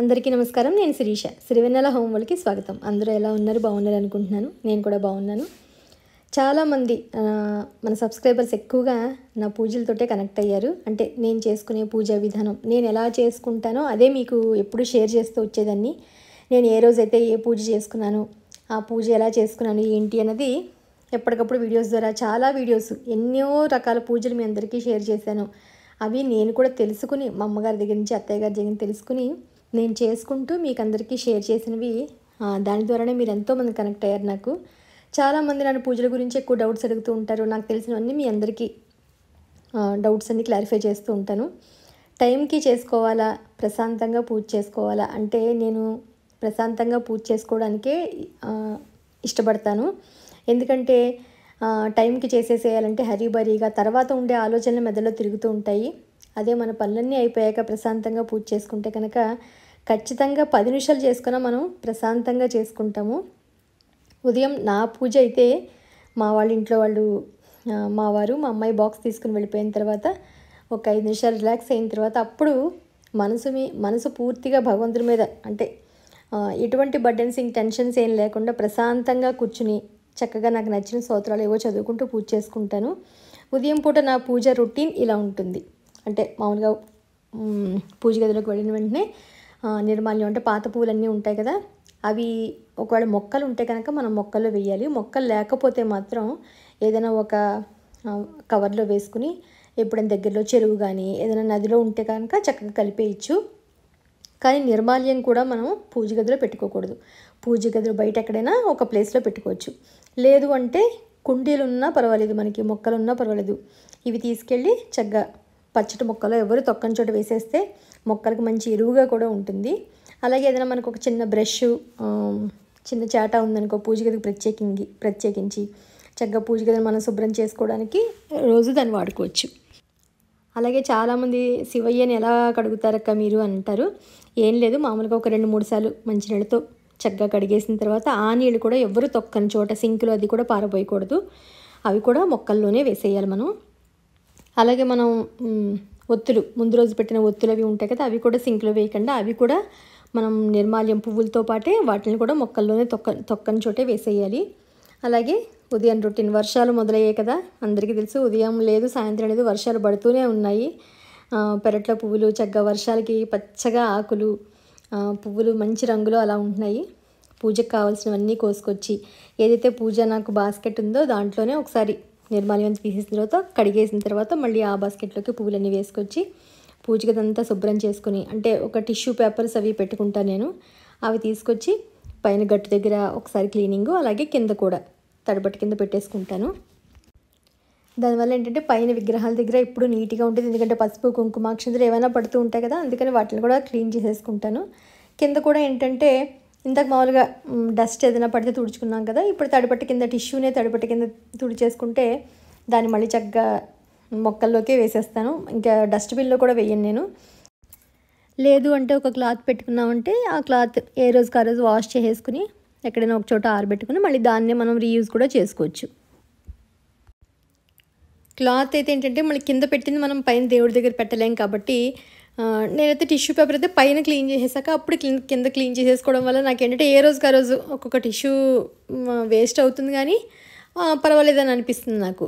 అందరికీ నమస్కారం నేను శిరీష సిరివెన్నెల హోంవర్క్కి స్వాగతం అందరూ ఎలా ఉన్నారు బాగున్నారు అనుకుంటున్నాను నేను కూడా బాగున్నాను చాలామంది మన సబ్స్క్రైబర్స్ ఎక్కువగా నా పూజలతోటే కనెక్ట్ అయ్యారు అంటే నేను చేసుకునే పూజా విధానం నేను ఎలా చేసుకుంటానో అదే మీకు ఎప్పుడు షేర్ చేస్తూ వచ్చేదాన్ని నేను ఏ రోజైతే ఏ పూజ చేసుకున్నాను ఆ పూజ ఎలా చేసుకున్నాను ఏంటి అన్నది ఎప్పటికప్పుడు వీడియోస్ ద్వారా చాలా వీడియోస్ ఎన్నో రకాల పూజలు మీ అందరికీ షేర్ చేశాను అవి నేను కూడా తెలుసుకుని మా అమ్మగారి దగ్గర నుంచి అత్తయ్య గారి దగ్గర తెలుసుకుని నేను చేసుకుంటూ మీకు అందరికీ షేర్ చేసినవి దాని ద్వారానే మీరు ఎంతోమంది కనెక్ట్ అయ్యారు నాకు చాలామంది నన్ను పూజల గురించి ఎక్కువ డౌట్స్ అడుగుతూ ఉంటారు నాకు తెలిసినవన్నీ మీ అందరికీ డౌట్స్ అన్ని క్లారిఫై చేస్తూ ఉంటాను టైంకి చేసుకోవాలా ప్రశాంతంగా పూజ చేసుకోవాలా అంటే నేను ప్రశాంతంగా పూజ చేసుకోవడానికే ఇష్టపడతాను ఎందుకంటే టైంకి చేసేసేయాలంటే భరీగా తర్వాత ఉండే ఆలోచనలు మెదడులో తిరుగుతూ ఉంటాయి అదే మన పనులన్నీ అయిపోయాక ప్రశాంతంగా పూజ చేసుకుంటే కనుక ఖచ్చితంగా పది నిమిషాలు చేసుకున్న మనం ప్రశాంతంగా చేసుకుంటాము ఉదయం నా పూజ అయితే మా వాళ్ళ ఇంట్లో వాళ్ళు మా వారు మా అమ్మాయి బాక్స్ తీసుకుని వెళ్ళిపోయిన తర్వాత ఒక ఐదు నిమిషాలు రిలాక్స్ అయిన తర్వాత అప్పుడు మనసు మీ మనసు పూర్తిగా భగవంతుడి మీద అంటే ఎటువంటి బర్డెన్స్ ఇంక టెన్షన్స్ ఏం లేకుండా ప్రశాంతంగా కూర్చుని చక్కగా నాకు నచ్చిన స్తోత్రాలు ఏవో చదువుకుంటూ పూజ చేసుకుంటాను ఉదయం పూట నా పూజ రొటీన్ ఇలా ఉంటుంది అంటే మామూలుగా పూజ గదిలోకి వెళ్ళిన వెంటనే నిర్మాల్యం అంటే పాత పువ్వులన్నీ ఉంటాయి కదా అవి ఒకవేళ మొక్కలు ఉంటే కనుక మనం మొక్కల్లో వేయాలి మొక్కలు లేకపోతే మాత్రం ఏదైనా ఒక కవర్లో వేసుకుని ఎప్పుడైనా దగ్గరలో చెరువు కానీ ఏదైనా నదిలో ఉంటే కనుక చక్కగా కలిపేయచ్చు కానీ నిర్మాల్యం కూడా మనం పూజ గదిలో పెట్టుకోకూడదు పూజ గదిలో బయట ఎక్కడైనా ఒక ప్లేస్లో పెట్టుకోవచ్చు లేదు అంటే కుండీలు ఉన్నా పర్వాలేదు మనకి మొక్కలు ఉన్నా పర్వాలేదు ఇవి తీసుకెళ్ళి చక్కగా పచ్చటి మొక్కలు ఎవరు తొక్కని చోట వేసేస్తే మొక్కలకు మంచి ఎరువుగా కూడా ఉంటుంది అలాగే ఏదైనా మనకు ఒక చిన్న బ్రష్ చిన్న చేట ఉందనుకో పూజ గదికి ప్రత్యేకించి ప్రత్యేకించి చక్కగా పూజ గదిని మనం శుభ్రం చేసుకోవడానికి రోజు దాన్ని వాడుకోవచ్చు అలాగే చాలామంది శివయ్యని ఎలా కడుగుతారక్క మీరు అంటారు ఏం లేదు మామూలుగా ఒక రెండు మూడు సార్లు మంచినీళ్ళతో చక్కగా కడిగేసిన తర్వాత ఆ నీళ్ళు కూడా ఎవరు తొక్కని చోట సింకులు అది కూడా పారబోయకూడదు అవి కూడా మొక్కల్లోనే వేసేయాలి మనం అలాగే మనం ఒత్తులు ముందు రోజు పెట్టిన ఒత్తులు అవి ఉంటాయి కదా అవి కూడా సింక్లో వేయకుండా అవి కూడా మనం నిర్మాల్యం పువ్వులతో పాటే వాటిని కూడా మొక్కల్లోనే తొక్క తొక్కని చోటే వేసేయాలి అలాగే ఉదయం రొటీన్ వర్షాలు మొదలయ్యాయి కదా అందరికీ తెలుసు ఉదయం లేదు సాయంత్రం లేదు వర్షాలు పడుతూనే ఉన్నాయి పెరట్లో పువ్వులు చక్కగా వర్షాలకి పచ్చగా ఆకులు పువ్వులు మంచి రంగులో అలా ఉంటున్నాయి పూజకు కావాల్సినవన్నీ కోసుకొచ్చి ఏదైతే పూజ నాకు బాస్కెట్ ఉందో దాంట్లోనే ఒకసారి అని తీసేసిన తర్వాత కడిగేసిన తర్వాత మళ్ళీ ఆ బాస్కెట్లోకి పువ్వులన్నీ వేసుకొచ్చి పూజగదంతా శుభ్రం చేసుకుని అంటే ఒక టిష్యూ పేపర్స్ అవి పెట్టుకుంటాను నేను అవి తీసుకొచ్చి పైన గట్టు దగ్గర ఒకసారి క్లీనింగ్ అలాగే కింద కూడా తడబట్టి కింద పెట్టేసుకుంటాను దానివల్ల ఏంటంటే పైన విగ్రహాల దగ్గర ఇప్పుడు నీట్గా ఉంటుంది ఎందుకంటే పసుపు కుంకుమాక్షంతులు ఏమైనా పడుతూ ఉంటాయి కదా అందుకని వాటిని కూడా క్లీన్ చేసేసుకుంటాను కింద కూడా ఏంటంటే ఇంతకు మామూలుగా డస్ట్ ఏదైనా పడితే తుడుచుకున్నాం కదా ఇప్పుడు తడిపట్టి కింద టిష్యూనే తడిపట్టి కింద తుడిచేసుకుంటే దాన్ని మళ్ళీ చక్కగా మొక్కల్లోకే వేసేస్తాను ఇంకా డస్ట్బిన్లో కూడా వేయను నేను లేదు అంటే ఒక క్లాత్ పెట్టుకున్నామంటే ఆ క్లాత్ ఏ రోజుకి ఆ రోజు వాష్ చేసేసుకుని ఎక్కడైనా ఒక చోట ఆరబెట్టుకుని మళ్ళీ దాన్నే మనం రీయూజ్ కూడా చేసుకోవచ్చు క్లాత్ అయితే ఏంటంటే మళ్ళీ కింద పెట్టింది మనం పైన దేవుడి దగ్గర పెట్టలేం కాబట్టి నేనైతే టిష్యూ పేపర్ అయితే పైన క్లీన్ చేసేసాక అప్పుడు క్లీన్ కింద క్లీన్ చేసేసుకోవడం వల్ల నాకు ఏంటంటే ఏ రోజుకి ఆ రోజు ఒక్కొక్క టిష్యూ వేస్ట్ అవుతుంది కానీ పర్వాలేదు అని అనిపిస్తుంది నాకు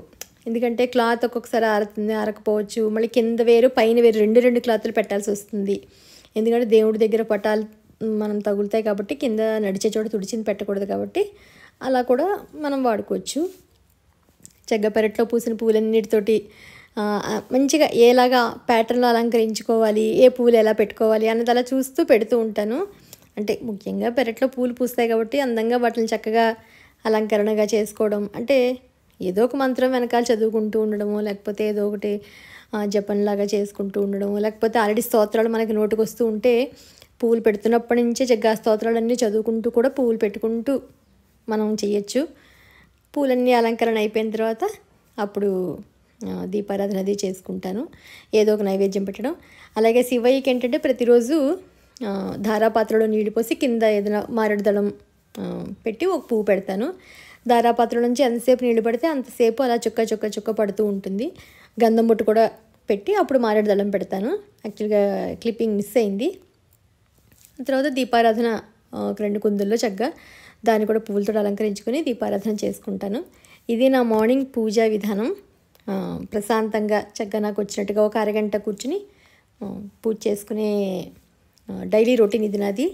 ఎందుకంటే క్లాత్ ఒక్కొక్కసారి ఆరుతుంది ఆరకపోవచ్చు మళ్ళీ కింద వేరు పైన వేరు రెండు రెండు క్లాత్లు పెట్టాల్సి వస్తుంది ఎందుకంటే దేవుడి దగ్గర పటాలు మనం తగులుతాయి కాబట్టి కింద నడిచే చోట తుడిచింది పెట్టకూడదు కాబట్టి అలా కూడా మనం వాడుకోవచ్చు చెగ్గపెరట్లో పూసిన పూలన్నిటితోటి మంచిగా ఏలాగా ప్యాటర్న్లో అలంకరించుకోవాలి ఏ పూలు ఎలా పెట్టుకోవాలి అన్నది అలా చూస్తూ పెడుతూ ఉంటాను అంటే ముఖ్యంగా పెరట్లో పూలు పూస్తాయి కాబట్టి అందంగా వాటిని చక్కగా అలంకరణగా చేసుకోవడం అంటే ఏదో ఒక మంత్రం వెనకాల చదువుకుంటూ ఉండడము లేకపోతే ఏదో ఒకటి జపన్లాగా చేసుకుంటూ ఉండడము లేకపోతే ఆల్రెడీ స్తోత్రాలు మనకి నోటికి వస్తూ ఉంటే పూలు పెడుతున్నప్పటి నుంచే జగ్గా స్తోత్రాలన్నీ చదువుకుంటూ కూడా పూలు పెట్టుకుంటూ మనం చేయొచ్చు పూలన్నీ అలంకరణ అయిపోయిన తర్వాత అప్పుడు దీపారాధన అది చేసుకుంటాను ఏదో ఒక నైవేద్యం పెట్టడం అలాగే శివయ్యకి ఏంటంటే ప్రతిరోజు ధారాపాత్రలో నీళ్ళు పోసి కింద ఏదైనా మారేడు దళం పెట్టి ఒక పువ్వు పెడతాను ధారాపాత్ర నుంచి ఎంతసేపు నీళ్ళు పడితే అంతసేపు అలా చుక్క చుక్క చుక్క పడుతూ ఉంటుంది గంధం బొట్టు కూడా పెట్టి అప్పుడు మారేడు దళం పెడతాను యాక్చువల్గా క్లిప్పింగ్ మిస్ అయింది తర్వాత దీపారాధన ఒక రెండు కుందుల్లో చక్కగా దాన్ని కూడా పువ్వులతో అలంకరించుకొని దీపారాధన చేసుకుంటాను ఇది నా మార్నింగ్ పూజా విధానం ప్రశాంతంగా చక్కగా నాకు వచ్చినట్టుగా ఒక అరగంట కూర్చుని పూజ చేసుకునే డైలీ రొటీన్ ఇది నాది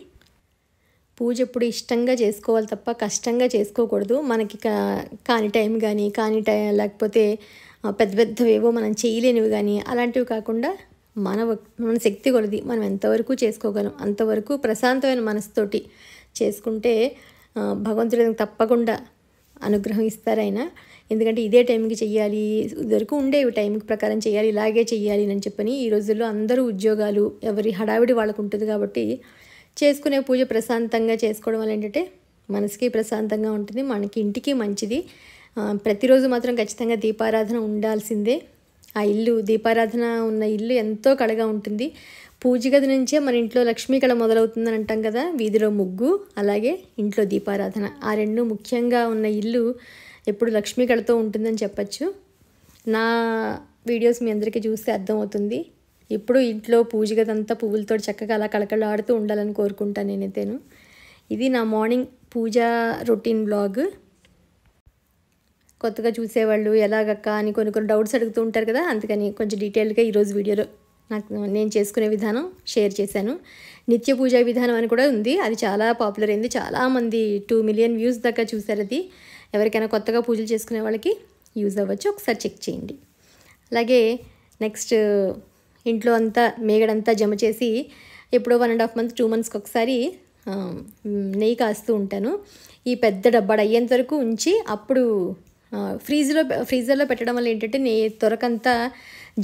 పూజ ఎప్పుడు ఇష్టంగా చేసుకోవాలి తప్ప కష్టంగా చేసుకోకూడదు మనకి కా కాని టైం కానీ కాని టైం లేకపోతే పెద్ద పెద్దవేవో మనం చేయలేనివి కానీ అలాంటివి కాకుండా మన మన శక్తి కొలది మనం ఎంతవరకు చేసుకోగలం అంతవరకు ప్రశాంతమైన మనసుతోటి చేసుకుంటే భగవంతుడు తప్పకుండా అనుగ్రహం ఇస్తారైనా ఎందుకంటే ఇదే టైంకి చెయ్యాలి వరకు ఉండేవి టైంకి ప్రకారం చేయాలి ఇలాగే చేయాలి అని చెప్పని ఈ రోజుల్లో అందరూ ఉద్యోగాలు ఎవరి హడావిడి వాళ్ళకు ఉంటుంది కాబట్టి చేసుకునే పూజ ప్రశాంతంగా చేసుకోవడం వల్ల ఏంటంటే మనసుకి ప్రశాంతంగా ఉంటుంది మనకి ఇంటికి మంచిది ప్రతిరోజు మాత్రం ఖచ్చితంగా దీపారాధన ఉండాల్సిందే ఆ ఇల్లు దీపారాధన ఉన్న ఇల్లు ఎంతో కళగా ఉంటుంది పూజ గది నుంచే మన ఇంట్లో లక్ష్మీ కళ మొదలవుతుందని అంటాం కదా వీధిలో ముగ్గు అలాగే ఇంట్లో దీపారాధన ఆ రెండు ముఖ్యంగా ఉన్న ఇల్లు ఎప్పుడు లక్ష్మీ కళతో ఉంటుందని చెప్పచ్చు నా వీడియోస్ మీ అందరికీ చూస్తే అర్థమవుతుంది ఇప్పుడు ఇంట్లో పూజ గది అంతా పువ్వులతో చక్కగా అలా కళకళలాడుతూ ఉండాలని కోరుకుంటాను నేనైతేను ఇది నా మార్నింగ్ పూజా రొటీన్ బ్లాగ్ కొత్తగా చూసేవాళ్ళు ఎలాగక్క అని కొన్ని కొన్ని డౌట్స్ అడుగుతూ ఉంటారు కదా అందుకని కొంచెం డీటెయిల్గా ఈరోజు వీడియోలో నాకు నేను చేసుకునే విధానం షేర్ చేశాను నిత్య పూజ విధానం అని కూడా ఉంది అది చాలా పాపులర్ అయింది చాలామంది టూ మిలియన్ వ్యూస్ దాకా చూశారు అది ఎవరికైనా కొత్తగా పూజలు చేసుకునే వాళ్ళకి యూజ్ అవ్వచ్చు ఒకసారి చెక్ చేయండి అలాగే నెక్స్ట్ ఇంట్లో అంతా మేగడంతా జమ చేసి ఎప్పుడో one and half month two మంత్స్కి ఒకసారి నెయ్యి కాస్తూ ఉంటాను ఈ పెద్ద డబ్బాడు అయ్యేంత వరకు ఉంచి అప్పుడు ఫ్రీజ్లో ఫ్రీజర్లో పెట్టడం వల్ల ఏంటంటే నే త్వరకంతా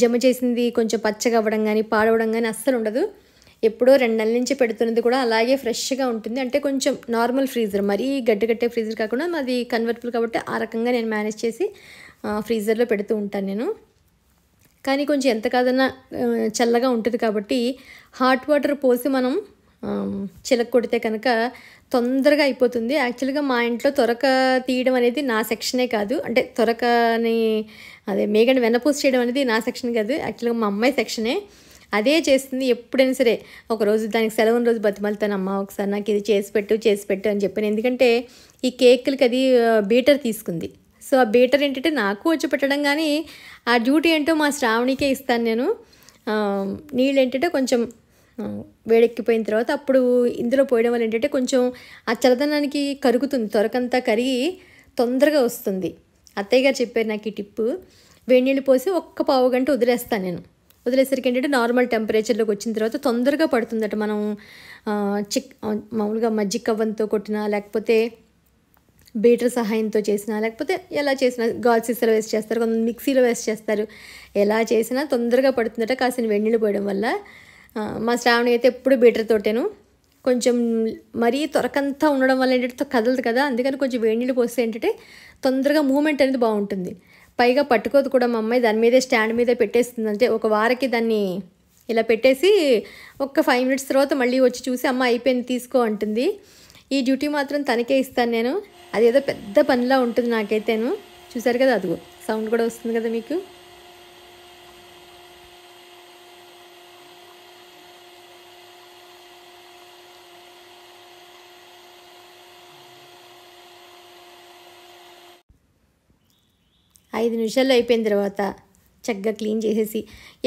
జమ చేసింది కొంచెం పచ్చగా అవ్వడం కానీ పాడవడం కానీ అస్సలు ఉండదు ఎప్పుడో రెండు నెలల నుంచి పెడుతున్నది కూడా అలాగే ఫ్రెష్గా ఉంటుంది అంటే కొంచెం నార్మల్ ఫ్రీజర్ మరీ గట్టిగట్టే ఫ్రీజర్ కాకుండా మాది కన్వర్టబుల్ కాబట్టి ఆ రకంగా నేను మేనేజ్ చేసి ఫ్రీజర్లో పెడుతూ ఉంటాను నేను కానీ కొంచెం ఎంత కాదన్నా చల్లగా ఉంటుంది కాబట్టి హాట్ వాటర్ పోసి మనం చిలక కొడితే కనుక తొందరగా అయిపోతుంది యాక్చువల్గా మా ఇంట్లో తొరక తీయడం అనేది నా సెక్షనే కాదు అంటే తొరకని అదే మేఘని వెన్నపూస చేయడం అనేది నా సెక్షన్ కాదు యాక్చువల్గా మా అమ్మాయి సెక్షనే అదే చేస్తుంది ఎప్పుడైనా సరే ఒకరోజు దానికి సెలవు రోజు బతిమలుతాను అమ్మ ఒకసారి నాకు ఇది చేసి పెట్టు చేసి పెట్టు అని చెప్పాను ఎందుకంటే ఈ కేక్లకి అది బీటర్ తీసుకుంది సో ఆ బీటర్ ఏంటంటే నాకు వచ్చి పెట్టడం కానీ ఆ డ్యూటీ ఏంటో మా శ్రావణికే ఇస్తాను నేను నీళ్ళు ఏంటంటే కొంచెం వేడెక్కిపోయిన తర్వాత అప్పుడు ఇందులో పోయడం వల్ల ఏంటంటే కొంచెం ఆ చలదనానికి కరుగుతుంది త్వరకంతా కరిగి తొందరగా వస్తుంది అత్తయ్య గారు చెప్పారు నాకు ఈ టిప్పు వేడి నీళ్ళు పోసి ఒక్క పావు గంట వదిలేస్తాను నేను వదిలేసరికి ఏంటంటే నార్మల్ టెంపరేచర్లోకి వచ్చిన తర్వాత తొందరగా పడుతుందట మనం చిక్ మామూలుగా మజ్జిగ కవ్వంతో కొట్టినా లేకపోతే బీటర్ సహాయంతో చేసినా లేకపోతే ఎలా చేసినా గాల్ సీసాలో చేస్తారు కొంత మిక్సీలో వేస్ట్ చేస్తారు ఎలా చేసినా తొందరగా పడుతుందట కాసిన నీళ్ళు పోయడం వల్ల మా శ్రావణి అయితే ఎప్పుడు బీటర్ తోటేను కొంచెం మరీ త్వరకంతా ఉండడం వల్ల ఏంటంటే కదలదు కదా అందుకని కొంచెం వేడి నీళ్ళు పోస్తే ఏంటంటే తొందరగా మూమెంట్ అనేది బాగుంటుంది పైగా పట్టుకోదు కూడా మా అమ్మాయి దాని మీదే స్టాండ్ మీదే పెట్టేస్తుంది అంటే ఒక వారకి దాన్ని ఇలా పెట్టేసి ఒక ఫైవ్ మినిట్స్ తర్వాత మళ్ళీ వచ్చి చూసి అమ్మ అయిపోయింది తీసుకో అంటుంది ఈ డ్యూటీ మాత్రం తనకే ఇస్తాను నేను అదేదో పెద్ద పనిలా ఉంటుంది నాకైతేను చూసారు కదా అదిగో సౌండ్ కూడా వస్తుంది కదా మీకు ఐదు నిమిషాల్లో అయిపోయిన తర్వాత చక్కగా క్లీన్ చేసేసి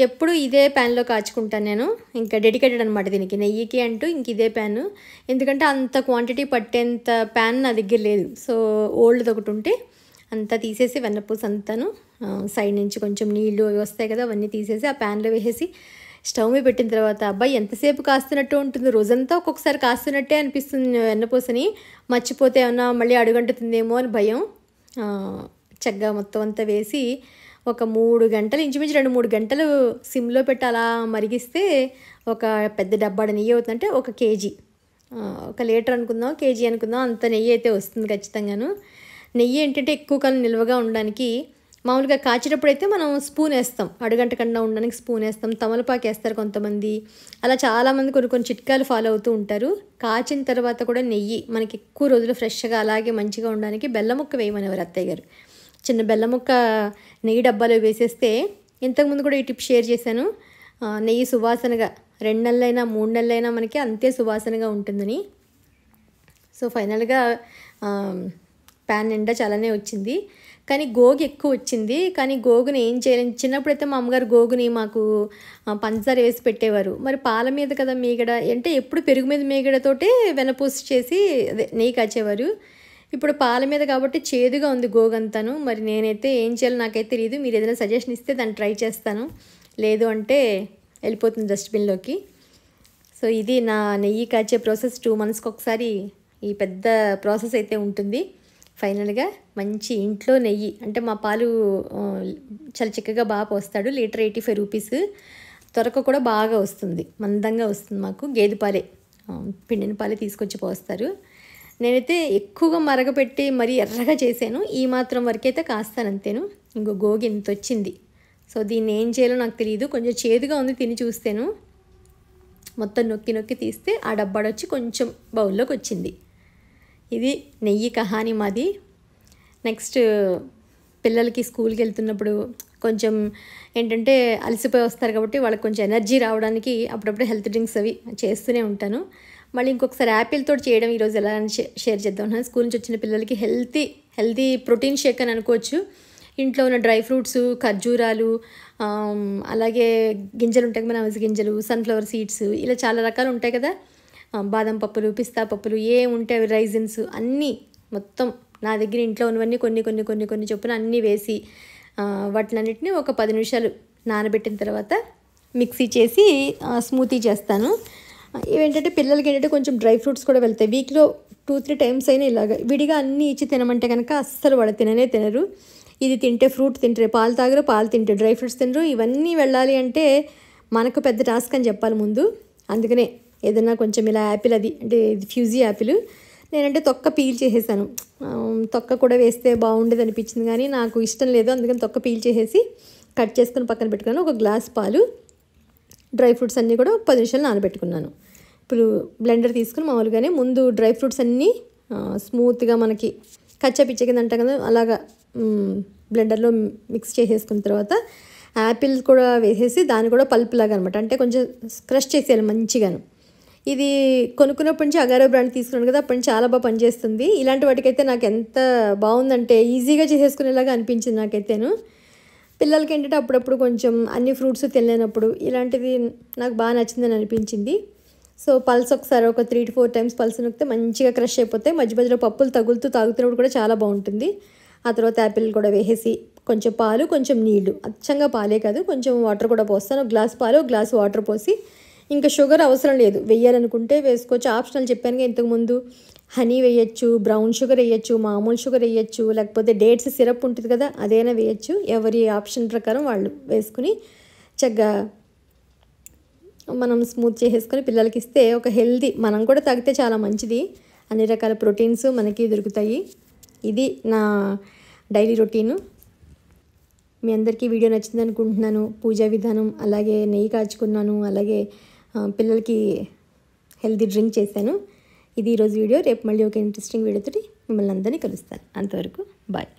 ఎప్పుడు ఇదే ప్యాన్లో కాచుకుంటాను నేను ఇంకా డెడికేటెడ్ అనమాట దీనికి నెయ్యికి అంటూ ఇంక ఇదే ప్యాన్ ఎందుకంటే అంత క్వాంటిటీ పట్టేంత ప్యాన్ నా దగ్గర లేదు సో ఓల్డ్ది ఒకటి ఉంటే అంతా తీసేసి వెన్నపూస అంతాను సైడ్ నుంచి కొంచెం నీళ్ళు అవి వస్తాయి కదా అవన్నీ తీసేసి ఆ ప్యాన్లో వేసేసి స్టవ్ మీద పెట్టిన తర్వాత అబ్బాయి ఎంతసేపు కాస్తున్నట్టు ఉంటుంది రోజంతా ఒక్కొక్కసారి కాస్తున్నట్టే అనిపిస్తుంది వెన్నపూసని మర్చిపోతే ఏమన్నా మళ్ళీ అడుగంటుతుందేమో అని భయం చక్కగా మొత్తం అంతా వేసి ఒక మూడు గంటలు ఇంచుమించు రెండు మూడు గంటలు సిమ్లో పెట్టి అలా మరిగిస్తే ఒక పెద్ద డబ్బాడ నెయ్యి అవుతుందంటే ఒక కేజీ ఒక లీటర్ అనుకుందాం కేజీ అనుకుందాం అంత నెయ్యి అయితే వస్తుంది ఖచ్చితంగాను నెయ్యి ఏంటంటే ఎక్కువ కాలం నిల్వగా ఉండడానికి మామూలుగా కాచేటప్పుడు అయితే మనం స్పూన్ వేస్తాం అడుగంట కన్నా ఉండడానికి స్పూన్ వేస్తాం తమలపాకు వేస్తారు కొంతమంది అలా చాలామంది కొన్ని కొన్ని చిట్కాలు ఫాలో అవుతూ ఉంటారు కాచిన తర్వాత కూడా నెయ్యి మనకి ఎక్కువ రోజులు ఫ్రెష్గా అలాగే మంచిగా ఉండడానికి బెల్లముక్క వేయమని ఎవరు అత్తయ్య గారు చిన్న బెల్లం ముక్క నెయ్యి డబ్బాలో వేసేస్తే ఇంతకుముందు కూడా ఈ టిప్ షేర్ చేశాను నెయ్యి సువాసనగా రెండు నెలలైనా మూడు నెలలైనా మనకి అంతే సువాసనగా ఉంటుందని సో ఫైనల్గా ప్యాన్ నిండా చాలానే వచ్చింది కానీ గోగు ఎక్కువ వచ్చింది కానీ గోగుని ఏం చేయాలి చిన్నప్పుడు అయితే మా అమ్మగారు గోగుని మాకు పంచదార వేసి పెట్టేవారు మరి పాల మీద కదా మీగడ అంటే ఎప్పుడు పెరుగు మీద మీగడతోటే వెనపూసి చేసి నెయ్యి కాచేవారు ఇప్పుడు పాల మీద కాబట్టి చేదుగా ఉంది గోగంతను మరి నేనైతే ఏం చేయాలో నాకైతే తెలియదు మీరు ఏదైనా సజెషన్ ఇస్తే దాన్ని ట్రై చేస్తాను లేదు అంటే వెళ్ళిపోతుంది డస్ట్బిన్లోకి సో ఇది నా నెయ్యి కాచే ప్రాసెస్ టూ మంత్స్కి ఒకసారి ఈ పెద్ద ప్రాసెస్ అయితే ఉంటుంది ఫైనల్గా మంచి ఇంట్లో నెయ్యి అంటే మా పాలు చాలా చిక్కగా బాగా పోస్తాడు లీటర్ ఎయిటీ ఫైవ్ రూపీస్ త్వరక కూడా బాగా వస్తుంది మందంగా వస్తుంది మాకు గేదె పాలే పిండిన పాలే తీసుకొచ్చి పోస్తారు నేనైతే ఎక్కువగా మరగపెట్టి మరీ ఎర్రగా చేశాను ఈ మాత్రం వరకైతే కాస్తానంతేను ఇంకో గోగి ఇంత వచ్చింది సో దీన్ని ఏం చేయాలో నాకు తెలియదు కొంచెం చేదుగా ఉంది తిని చూస్తాను మొత్తం నొక్కి నొక్కి తీస్తే ఆ డబ్బాడొచ్చి కొంచెం బౌల్లోకి వచ్చింది ఇది నెయ్యి కహాని మాది నెక్స్ట్ పిల్లలకి స్కూల్కి వెళ్తున్నప్పుడు కొంచెం ఏంటంటే అలసిపోయి వస్తారు కాబట్టి వాళ్ళకి కొంచెం ఎనర్జీ రావడానికి అప్పుడప్పుడు హెల్త్ డ్రింక్స్ అవి చేస్తూనే ఉంటాను మళ్ళీ ఇంకొకసారి యాపిల్ తోటి చేయడం ఈరోజు ఎలా అని షేర్ చేద్దాం స్కూల్ నుంచి వచ్చిన పిల్లలకి హెల్తీ హెల్తీ ప్రోటీన్ షేక్ అని అనుకోవచ్చు ఇంట్లో ఉన్న డ్రై ఫ్రూట్స్ ఖర్జూరాలు అలాగే గింజలు ఉంటాయి మన గింజలు సన్ఫ్లవర్ సీడ్స్ ఇలా చాలా రకాలు ఉంటాయి కదా బాదం పప్పులు పిస్తా పప్పులు ఏ ఉంటే రైజిన్స్ అన్నీ మొత్తం నా దగ్గర ఇంట్లో ఉన్నవన్నీ కొన్ని కొన్ని కొన్ని కొన్ని చొప్పున అన్నీ వేసి వాటినన్నిటిని ఒక పది నిమిషాలు నానబెట్టిన తర్వాత మిక్సీ చేసి స్మూతీ చేస్తాను ఇవేంటంటే పిల్లలకి ఏంటంటే కొంచెం డ్రై ఫ్రూట్స్ కూడా వెళ్తాయి వీక్లో టూ త్రీ టైమ్స్ అయినా ఇలాగ విడిగా అన్నీ ఇచ్చి తినమంటే కనుక అస్సలు వాడు తిననే తినరు ఇది తింటే ఫ్రూట్ తింటారు పాలు తాగరు పాలు తింటారు డ్రై ఫ్రూట్స్ తినరు ఇవన్నీ వెళ్ళాలి అంటే మనకు పెద్ద టాస్క్ అని చెప్పాలి ముందు అందుకనే ఏదైనా కొంచెం ఇలా యాపిల్ అది అంటే ఇది ఫ్యూజీ యాపిల్ నేనంటే తొక్క పీల్ చేసేసాను తొక్క కూడా వేస్తే బాగుండేది అనిపించింది కానీ నాకు ఇష్టం లేదు అందుకని తొక్క పీల్ చేసేసి కట్ చేసుకుని పక్కన పెట్టుకున్నాను ఒక గ్లాస్ పాలు డ్రై ఫ్రూట్స్ అన్నీ కూడా పది నిమిషాలు నానబెట్టుకున్నాను ఇప్పుడు బ్లెండర్ తీసుకుని మామూలుగానే ముందు డ్రై ఫ్రూట్స్ అన్నీ స్మూత్గా మనకి కచ్చా పిచ్చ కింద అంటాం కదా అలాగా బ్లెండర్లో మిక్స్ చేసేసుకున్న తర్వాత యాపిల్ కూడా వేసేసి దాన్ని కూడా పల్పులాగా అనమాట అంటే కొంచెం క్రష్ చేసేయాలి మంచిగాను ఇది కొనుక్కున్నప్పటి నుంచి అగారో బ్రాండ్ తీసుకున్నాను కదా అప్పటి నుంచి చాలా బాగా పనిచేస్తుంది ఇలాంటి వాటికైతే నాకు ఎంత బాగుందంటే ఈజీగా చేసేసుకునేలాగా అనిపించింది నాకైతేను పిల్లలకి ఏంటంటే అప్పుడప్పుడు కొంచెం అన్ని ఫ్రూట్స్ తినలేనప్పుడు ఇలాంటిది నాకు బాగా నచ్చిందని అనిపించింది సో పల్స్ ఒకసారి ఒక three to four times pulse నొక్కితే మంచిగా క్రష్ అయిపోతాయి మధ్య మధ్యలో పప్పులు తగులుతూ తాగుతున్నప్పుడు కూడా చాలా బాగుంటుంది ఆ తర్వాత యాపిల్ కూడా వేసేసి కొంచెం పాలు కొంచెం నీళ్లు అచ్చంగా పాలే కాదు కొంచెం వాటర్ కూడా పోస్తాను ఒక గ్లాస్ పాలు ఒక గ్లాస్ వాటర్ పోసి ఇంకా షుగర్ అవసరం లేదు వెయ్యాలనుకుంటే వేసుకోవచ్చు ఆప్షనల్ చెప్పాను ఇంతకుముందు హనీ వేయచ్చు బ్రౌన్ షుగర్ వేయచ్చు మామూలు షుగర్ వేయచ్చు లేకపోతే డేట్స్ సిరప్ ఉంటుంది కదా అదైనా వేయచ్చు ఎవరి ఆప్షన్ ప్రకారం వాళ్ళు వేసుకుని చక్కగా మనం స్మూత్ చేసేసుకొని పిల్లలకి ఇస్తే ఒక హెల్దీ మనం కూడా తాగితే చాలా మంచిది అన్ని రకాల ప్రోటీన్స్ మనకి దొరుకుతాయి ఇది నా డైలీ రొటీను మీ అందరికీ వీడియో నచ్చింది అనుకుంటున్నాను పూజా విధానం అలాగే నెయ్యి కాచుకున్నాను అలాగే పిల్లలకి హెల్దీ డ్రింక్ చేశాను ఇది ఈరోజు వీడియో రేపు మళ్ళీ ఒక ఇంట్రెస్టింగ్ వీడియోతో మిమ్మల్ని అందరినీ కలుస్తాను అంతవరకు బాయ్